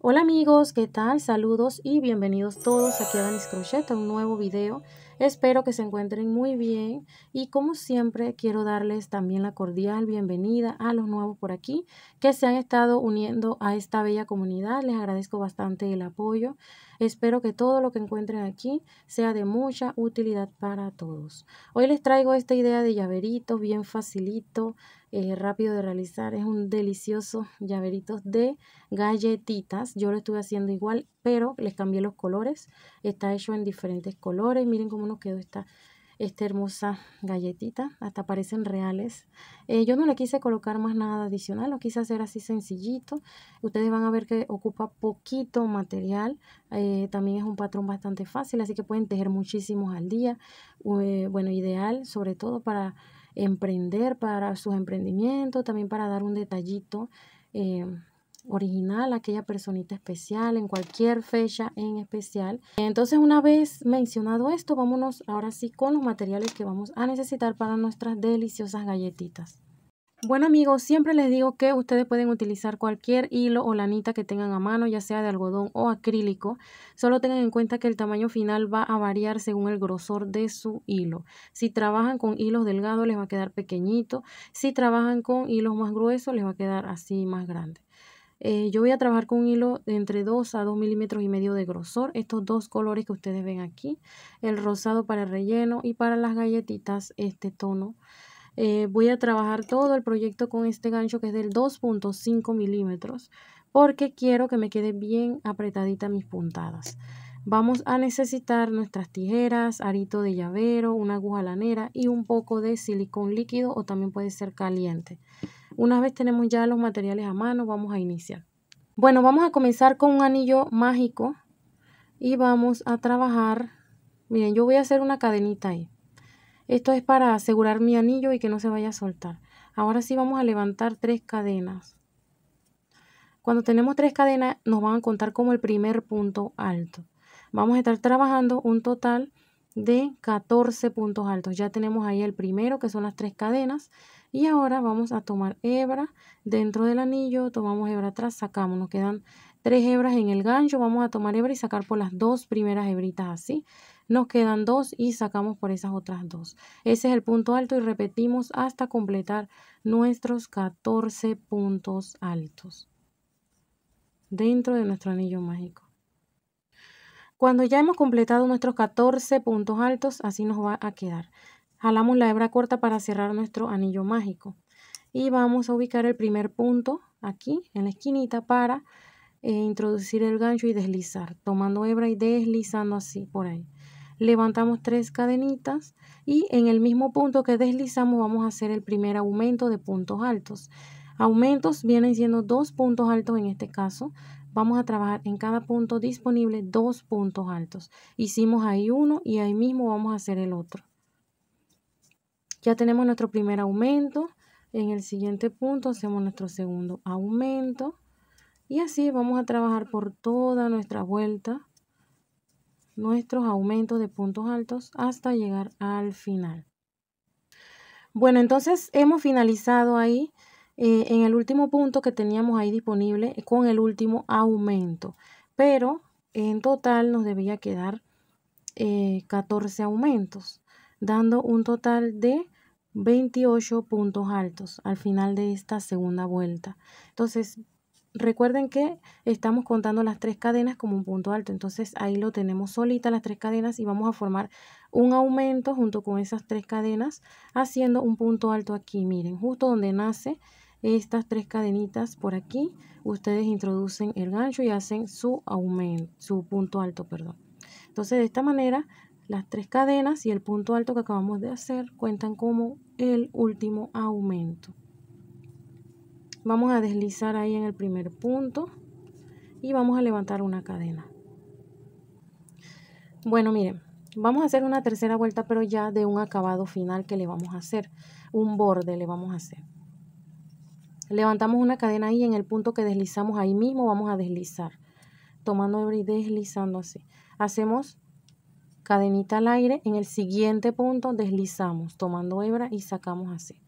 Hola amigos, ¿qué tal? Saludos y bienvenidos todos aquí a Danis Crochet a un nuevo video. Espero que se encuentren muy bien y como siempre quiero darles también la cordial bienvenida a los nuevos por aquí que se han estado uniendo a esta bella comunidad. Les agradezco bastante el apoyo Espero que todo lo que encuentren aquí sea de mucha utilidad para todos. Hoy les traigo esta idea de llaverito bien facilito, eh, rápido de realizar. Es un delicioso llaverito de galletitas. Yo lo estuve haciendo igual, pero les cambié los colores. Está hecho en diferentes colores. Miren cómo nos quedó esta esta hermosa galletita, hasta parecen reales. Eh, yo no le quise colocar más nada adicional, lo quise hacer así sencillito. Ustedes van a ver que ocupa poquito material, eh, también es un patrón bastante fácil, así que pueden tejer muchísimos al día. Eh, bueno, ideal sobre todo para emprender, para sus emprendimientos, también para dar un detallito original, aquella personita especial, en cualquier fecha en especial. Entonces, una vez mencionado esto, vámonos ahora sí con los materiales que vamos a necesitar para nuestras deliciosas galletitas. Bueno amigos, siempre les digo que ustedes pueden utilizar cualquier hilo o lanita que tengan a mano, ya sea de algodón o acrílico. Solo tengan en cuenta que el tamaño final va a variar según el grosor de su hilo. Si trabajan con hilos delgados les va a quedar pequeñito, si trabajan con hilos más gruesos les va a quedar así más grande. Eh, yo voy a trabajar con un hilo de entre 2 a 2 milímetros y medio de grosor. Estos dos colores que ustedes ven aquí. El rosado para el relleno y para las galletitas este tono. Eh, voy a trabajar todo el proyecto con este gancho que es del 2.5 milímetros. Porque quiero que me quede bien apretadita mis puntadas. Vamos a necesitar nuestras tijeras, arito de llavero, una aguja lanera y un poco de silicón líquido o también puede ser caliente. Una vez tenemos ya los materiales a mano, vamos a iniciar. Bueno, vamos a comenzar con un anillo mágico y vamos a trabajar. Miren, yo voy a hacer una cadenita ahí. Esto es para asegurar mi anillo y que no se vaya a soltar. Ahora sí vamos a levantar tres cadenas. Cuando tenemos tres cadenas nos van a contar como el primer punto alto. Vamos a estar trabajando un total de 14 puntos altos. Ya tenemos ahí el primero que son las tres cadenas y ahora vamos a tomar hebra dentro del anillo tomamos hebra atrás sacamos nos quedan tres hebras en el gancho vamos a tomar hebra y sacar por las dos primeras hebritas así nos quedan dos y sacamos por esas otras dos ese es el punto alto y repetimos hasta completar nuestros 14 puntos altos dentro de nuestro anillo mágico cuando ya hemos completado nuestros 14 puntos altos así nos va a quedar Jalamos la hebra corta para cerrar nuestro anillo mágico. Y vamos a ubicar el primer punto aquí en la esquinita para eh, introducir el gancho y deslizar, tomando hebra y deslizando así por ahí. Levantamos tres cadenitas y en el mismo punto que deslizamos vamos a hacer el primer aumento de puntos altos. Aumentos vienen siendo dos puntos altos en este caso. Vamos a trabajar en cada punto disponible dos puntos altos. Hicimos ahí uno y ahí mismo vamos a hacer el otro. Ya tenemos nuestro primer aumento. En el siguiente punto hacemos nuestro segundo aumento. Y así vamos a trabajar por toda nuestra vuelta nuestros aumentos de puntos altos hasta llegar al final. Bueno, entonces hemos finalizado ahí eh, en el último punto que teníamos ahí disponible con el último aumento. Pero en total nos debía quedar 14 eh, aumentos dando un total de 28 puntos altos al final de esta segunda vuelta. Entonces, recuerden que estamos contando las tres cadenas como un punto alto, entonces ahí lo tenemos solita las tres cadenas y vamos a formar un aumento junto con esas tres cadenas haciendo un punto alto aquí, miren, justo donde nace estas tres cadenitas por aquí, ustedes introducen el gancho y hacen su aumento, su punto alto, perdón. Entonces de esta manera las tres cadenas y el punto alto que acabamos de hacer cuentan como el último aumento. Vamos a deslizar ahí en el primer punto y vamos a levantar una cadena. Bueno, miren, vamos a hacer una tercera vuelta, pero ya de un acabado final que le vamos a hacer, un borde le vamos a hacer. Levantamos una cadena ahí en el punto que deslizamos ahí mismo, vamos a deslizar, tomando y deslizando así. Hacemos cadenita al aire, en el siguiente punto deslizamos tomando hebra y sacamos así.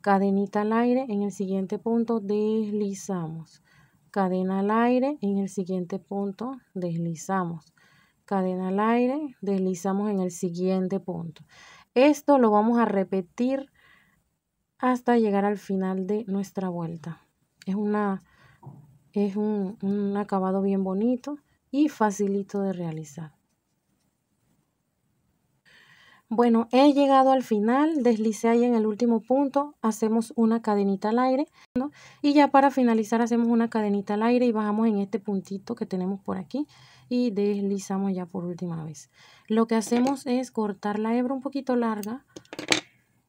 Cadenita al aire, en el siguiente punto deslizamos. Cadena al aire, en el siguiente punto deslizamos. Cadena al aire, deslizamos en el siguiente punto. Esto lo vamos a repetir hasta llegar al final de nuestra vuelta. Es, una, es un, un acabado bien bonito y facilito de realizar. Bueno, he llegado al final, deslice ahí en el último punto, hacemos una cadenita al aire y ya para finalizar hacemos una cadenita al aire y bajamos en este puntito que tenemos por aquí y deslizamos ya por última vez. Lo que hacemos es cortar la hebra un poquito larga,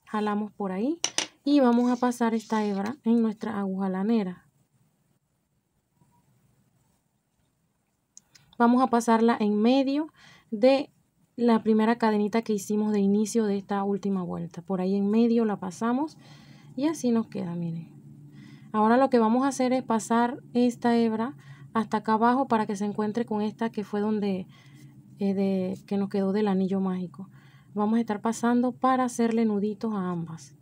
jalamos por ahí y vamos a pasar esta hebra en nuestra aguja lanera. Vamos a pasarla en medio de la primera cadenita que hicimos de inicio de esta última vuelta. Por ahí en medio la pasamos y así nos queda, miren. Ahora lo que vamos a hacer es pasar esta hebra hasta acá abajo para que se encuentre con esta que fue donde eh, de, que nos quedó del anillo mágico. Vamos a estar pasando para hacerle nuditos a ambas.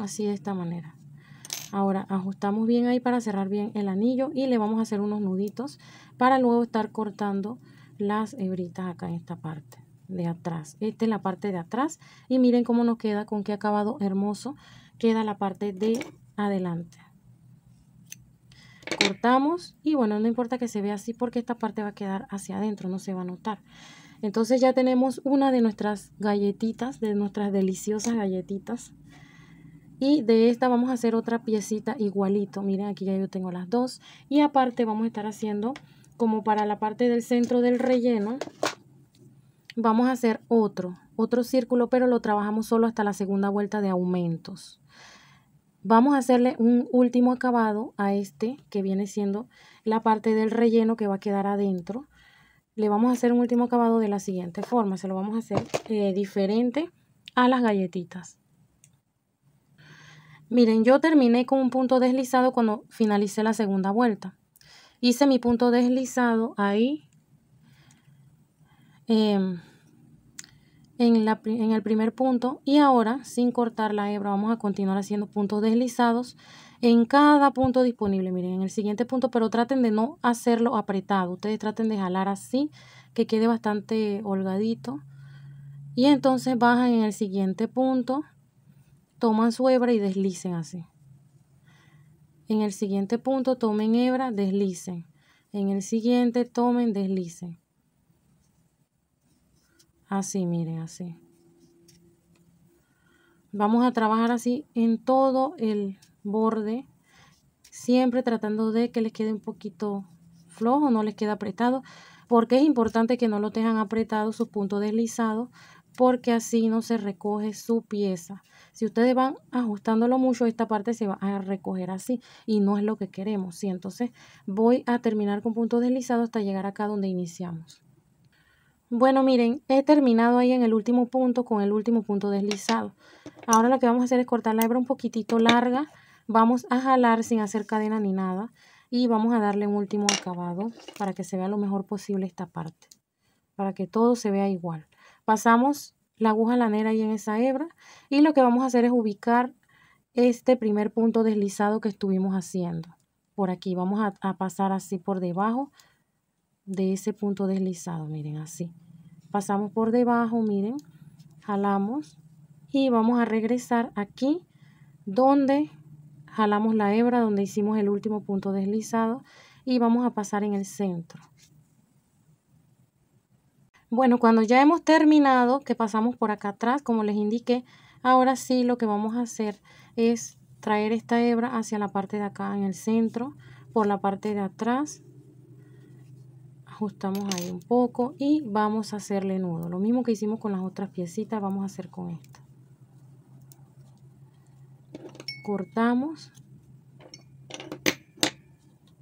Así de esta manera. Ahora ajustamos bien ahí para cerrar bien el anillo y le vamos a hacer unos nuditos para luego estar cortando las hebritas acá en esta parte de atrás. Esta es la parte de atrás y miren cómo nos queda, con qué acabado hermoso queda la parte de adelante. Cortamos y bueno, no importa que se vea así porque esta parte va a quedar hacia adentro, no se va a notar. Entonces ya tenemos una de nuestras galletitas, de nuestras deliciosas galletitas y de esta vamos a hacer otra piecita igualito miren aquí ya yo tengo las dos y aparte vamos a estar haciendo como para la parte del centro del relleno vamos a hacer otro otro círculo pero lo trabajamos solo hasta la segunda vuelta de aumentos vamos a hacerle un último acabado a este que viene siendo la parte del relleno que va a quedar adentro le vamos a hacer un último acabado de la siguiente forma se lo vamos a hacer eh, diferente a las galletitas Miren, yo terminé con un punto deslizado cuando finalicé la segunda vuelta. Hice mi punto deslizado ahí. Em, en, en, el primer punto y ahora sin cortar la hebra vamos a continuar haciendo puntos deslizados en cada punto disponible miren en el siguiente punto pero traten de no hacerlo apretado ustedes traten de jalar así que quede bastante holgadito y entonces bajan en el siguiente punto toman su hebra y deslicen así. En el siguiente punto tomen hebra, deslicen. En el siguiente tomen, deslicen. Así, miren, así. Vamos a trabajar así en todo el borde, siempre tratando de que les quede un poquito flojo, no les quede apretado, porque es importante que no lo tengan apretado, sus puntos deslizados porque así no se recoge su pieza. Si ustedes van ajustándolo mucho, esta parte se va a recoger así y no es lo que queremos. ¿sí? Entonces voy a terminar con punto deslizado hasta llegar acá donde iniciamos. Bueno, miren, he terminado ahí en el último punto con el último punto deslizado. Ahora lo que vamos a hacer es cortar la hebra un poquitito larga. Vamos a jalar sin hacer cadena ni nada. Y vamos a darle un último acabado para que se vea lo mejor posible esta parte. Para que todo se vea igual. Pasamos la aguja lanera ahí en esa hebra y lo que vamos a hacer es ubicar este primer punto deslizado que estuvimos haciendo. Por aquí vamos a, a pasar así por debajo de ese punto deslizado, miren así. Pasamos por debajo, miren, jalamos y vamos a regresar aquí donde jalamos la hebra, donde hicimos el último punto deslizado y vamos a pasar en el centro. Bueno, cuando ya hemos terminado, que pasamos por acá atrás, como les indiqué, ahora sí lo que vamos a hacer es traer esta hebra hacia la parte de acá en el centro, por la parte de atrás, ajustamos ahí un poco y vamos a hacerle nudo. Lo mismo que hicimos con las otras piecitas, vamos a hacer con esta. Cortamos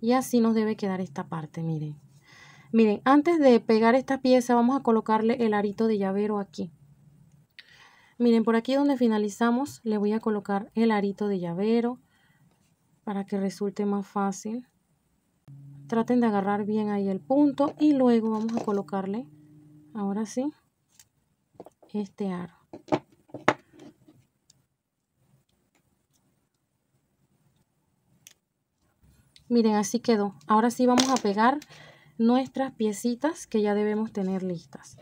y así nos debe quedar esta parte, miren. Miren, antes de pegar esta pieza vamos a colocarle el arito de llavero aquí. Miren, por aquí donde finalizamos le voy a colocar el arito de llavero para que resulte más fácil. Traten de agarrar bien ahí el punto y luego vamos a colocarle, ahora sí, este aro. Miren, así quedó. Ahora sí vamos a pegar nuestras piecitas que ya debemos tener listas.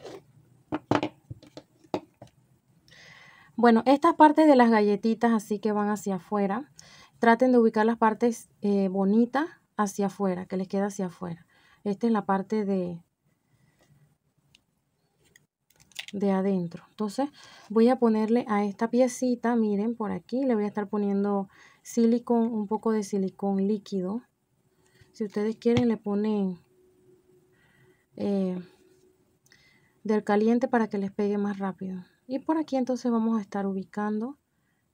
Bueno, estas partes de las galletitas así que van hacia afuera, traten de ubicar las partes eh, bonitas hacia afuera, que les queda hacia afuera. Esta es la parte de, de adentro. Entonces voy a ponerle a esta piecita, miren por aquí, le voy a estar poniendo silicón, un poco de silicón líquido. Si ustedes quieren le ponen eh, del caliente para que les pegue más rápido. Y por aquí entonces vamos a estar ubicando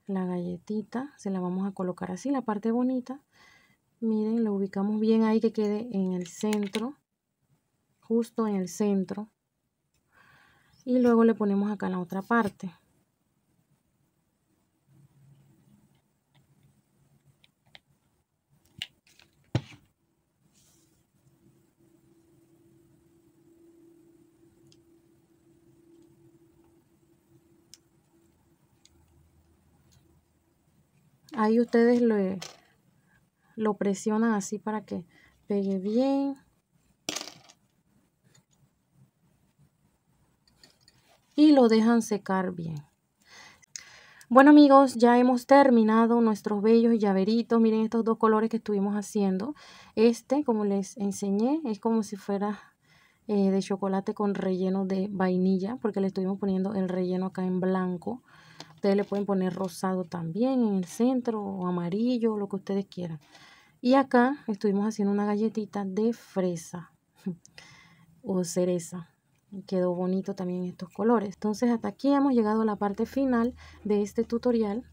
la galletita, se la vamos a colocar así, la parte bonita. Miren, lo ubicamos bien ahí que quede en el centro, justo en el centro. Y luego le ponemos acá la otra parte. Ahí ustedes lo, presionan así para que pegue bien. Y lo dejan secar bien. Bueno amigos, ya hemos terminado nuestros bellos llaveritos. Miren estos dos colores que estuvimos haciendo. Este, como les enseñé, es como si fuera eh, de chocolate con relleno de vainilla. Porque le estuvimos poniendo el relleno acá en blanco. Ustedes le pueden poner rosado también en el centro o amarillo, lo que ustedes quieran. Y acá estuvimos haciendo una galletita de fresa o cereza. Quedó bonito también estos colores. Entonces hasta aquí hemos llegado a la parte final de este tutorial.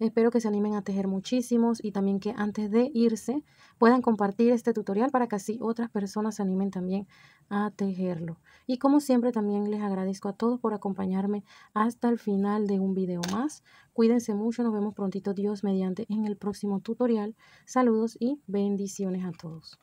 Espero que se animen a tejer muchísimos y también que antes de irse puedan compartir este tutorial para que así otras personas se animen también a tejerlo. Y como siempre también les agradezco a todos por acompañarme hasta el final de un video más. Cuídense mucho, nos vemos prontito Dios mediante en el próximo tutorial. Saludos y bendiciones a todos.